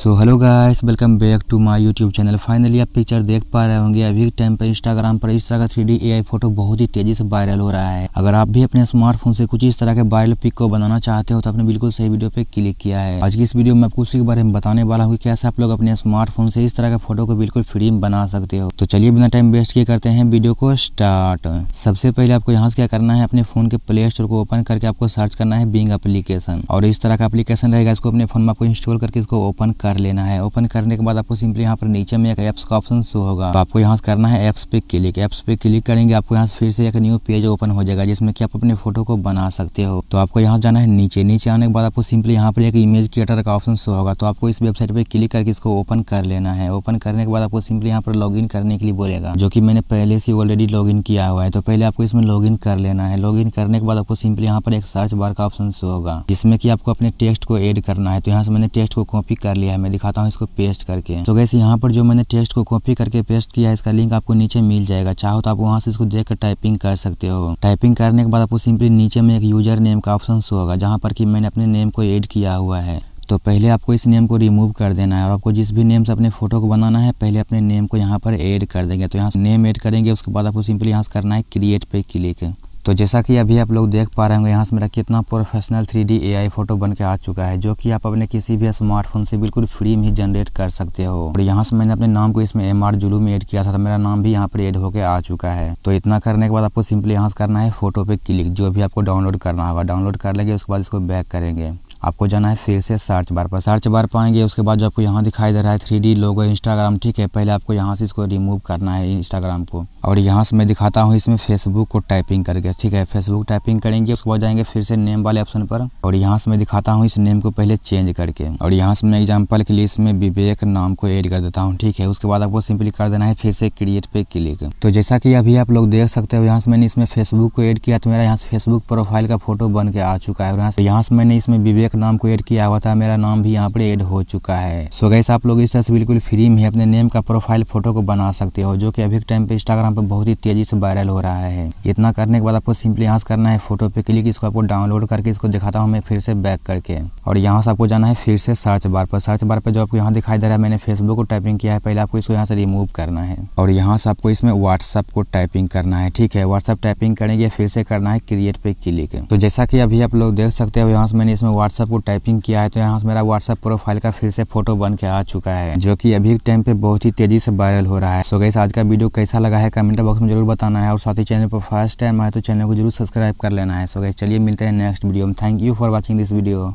so hello guys welcome back to my YouTube channel finally आप picture देख पा रहे होंगे अभी के टाइम पर इंस्टाग्राम पर इस तरह का थ्री डी एआई फोटो बहुत ही तेजी से वायरल हो रहा है अगर आप भी अपने स्मार्टफोन से कुछ इस तरह के वायरल पिक को बनाना चाहते हो तो आपने बिल्कुल सही वीडियो पे क्लिक किया है आज की इस वीडियो में आपको उसी के बारे में बताने वाला हूँ कैसे आप लोग अपने स्मार्टफोन से इस तरह के फोटो को बिल्कुल फ्री में बना सकते हो तो चलिए बिना टाइम वेस्ट किए करते हैं वीडियो को स्टार्ट सबसे पहले आपको यहाँ से क्या करना है अपने फोन के प्ले स्टोर को ओपन करके आपको सर्च करना है बिंग एप्लीकेशन और इस तरह का अप्लीकेशन रहेगा इसको अपने फोन में आपको इंस्टॉल करके इसको ओपन कर कर लेना है ओपन करने के बाद आपको सिंपली यहाँ पर नीचे में एक ऐप्स का ऑप्शन शो होगा तो आपको यहाँ से करना है ऐप्स पे क्लिक ऐप्स पे क्लिक करेंगे आपको यहाँ से फिर से एक न्यू पेज ओपन हो जाएगा जिसमें कि आप अपने फोटो को बना सकते हो तो आपको यहाँ जाना है नीचे नीचे आने के बाद आपको सिंपली यहाँ पर एक इमेज क्रिएटर का ऑप्शन शो होगा तो आपको इस वेबसाइट पर क्लिक करके इसको ओपन कर लेना है ओपन करने के बाद आपको सिंपली यहाँ पर लॉग करने के लिए बोलेगा जो की मैंने पहले से ऑलरेडी लॉग किया हुआ है तो पहले आपको इसमें लॉग कर लेना है लॉग करने के बाद आपको सिंपली यहाँ पर एक सर्च बार का ऑप्शन शो होगा जिसमें कि आपको अपने टेक्स्ट को एड करना है तो यहाँ से मैंने टेक्स्ट को कॉपी कर लिया है मैं दिखाता हूँ इसको पेस्ट करके तो वैसे यहाँ पर जो मैंने टेस्ट को कॉपी करके पेस्ट किया है इसका लिंक आपको नीचे मिल जाएगा चाहो तो आप वहाँ से इसको देख टाइपिंग कर सकते हो टाइपिंग करने के बाद आपको सिंपली नीचे में एक यूजर नेम का ऑप्शन शो होगा जहाँ पर कि मैंने अपने नेम को एड किया हुआ है तो पहले आपको इस नेम को रिमूव कर देना है और आपको जिस भी नेम से अपने फोटो को बनाना है पहले अपने नेम को यहाँ पर ऐड कर देंगे तो यहाँ नेम ऐड करेंगे उसके बाद आपको सिंपली यहाँ से करना है क्रिएट पे क्लिक तो जैसा कि अभी आप लोग देख पा रहे होंगे यहाँ से मेरा कितना professional three D A I photo बन के आ चुका है जो कि आप अपने किसी भी स्मार्टफोन से बिल्कुल फ्री में ही जनरेट कर सकते हो और यहाँ से मैंने अपने नाम को इसमें एम आर जुलू में एड किया था तो मेरा नाम भी यहाँ पर एड होकर आ चुका है तो इतना करने के बाद आपको सिंपली यहाँ से करना है फोटो पे क्लिक जो भी आपको डाउनलोड करना होगा डाउनलोड कर लेंगे उसके बाद इसको बैक करेंगे आपको जाना है फिर से सर्च बार पर सर्च बार पाएंगे उसके बाद जो आपको यहाँ दिखाई दे रहा है थ्री डी लोगो इंस्टाग्राम ठीक है पहले आपको यहाँ से इसको रिमूव करना है इंस्टाग्राम को और यहाँ से मैं दिखाता हूँ इसमें फेसबुक को टाइपिंग करके ठीक है फेसबुक टाइपिंग करेंगे उसके बाद जाएंगे फिर से नेम वाले ऑप्शन पर और यहाँ से मैं दिखाता हूँ इस नेम को पहले चेंज करके और यहाँ से मैं एग्जाम्पल के लिए इसमें विवेक नाम को एड कर देता हूँ ठीक है उसके बाद आपको सिंपली कर देना है फिर से क्रिएट पे क्लिक तो जैसा कि अभी आप लोग देख सकते हो यहाँ से मैंने इसमें फेसबुक को एड किया तो मेरा यहाँ से फेसबुक प्रोफाइल का फोटो बन के आ चुका है और यहाँ से यहाँ से मैंने इसमें विवेक नाम को एड किया हुआ था मेरा नाम भी यहाँ पर एड हो चुका है सो गैस आप लोग इस तरह से बिल्कुल फ्री में अपने नेम का प्रोफाइल फोटो को बना सकते हो जो कि अभी टाइम पे इंस्टाग्राम इंस्टाग्राम पर बहुत ही तेज़ी से वायरल हो रहा है इतना करने के बाद आपको सिंपली यहाँ से करना है फोटो पे क्लिक इसको आपको डाउनलोड करके इसको दिखाता हूँ मैं फिर से बैक करके और यहाँ से आपको जाना है फिर से सर्च बार पर सर्च बार पर जो आपको यहाँ दिखाई दे रहा है मैंने फेसबुक को टाइपिंग किया है पहले आपको इसको यहाँ से रिमूव करना है और यहाँ से आपको इसमें व्हाट्सअप को टाइपिंग करना है ठीक है व्हाट्सअप टाइपिंग करेंगे फिर से करना है क्रिएट पे क्लिक तो जैसा कि अभी आप लोग देख सकते हो यहाँ से मैंने इसमें व्हाट्सअप को टाइपिंग किया है तो यहाँ से मेरा व्हाट्सअप प्रोफाइल का फिर से फोटो बन के आ चुका है जो कि अभी टाइम पे बहुत ही तेजी से वायरल हो रहा है सो गैस आज का वीडियो कैसा लगा है कमेंट बॉक्स में जरूर बताना है और साथ ही चैनल पर फर्स्ट टाइम आए तो चैनल को जरूर सब्सक्राइब कर लेना है सो गए चलिए मिलते हैं नेक्स्ट वीडियो में thank you for watching this video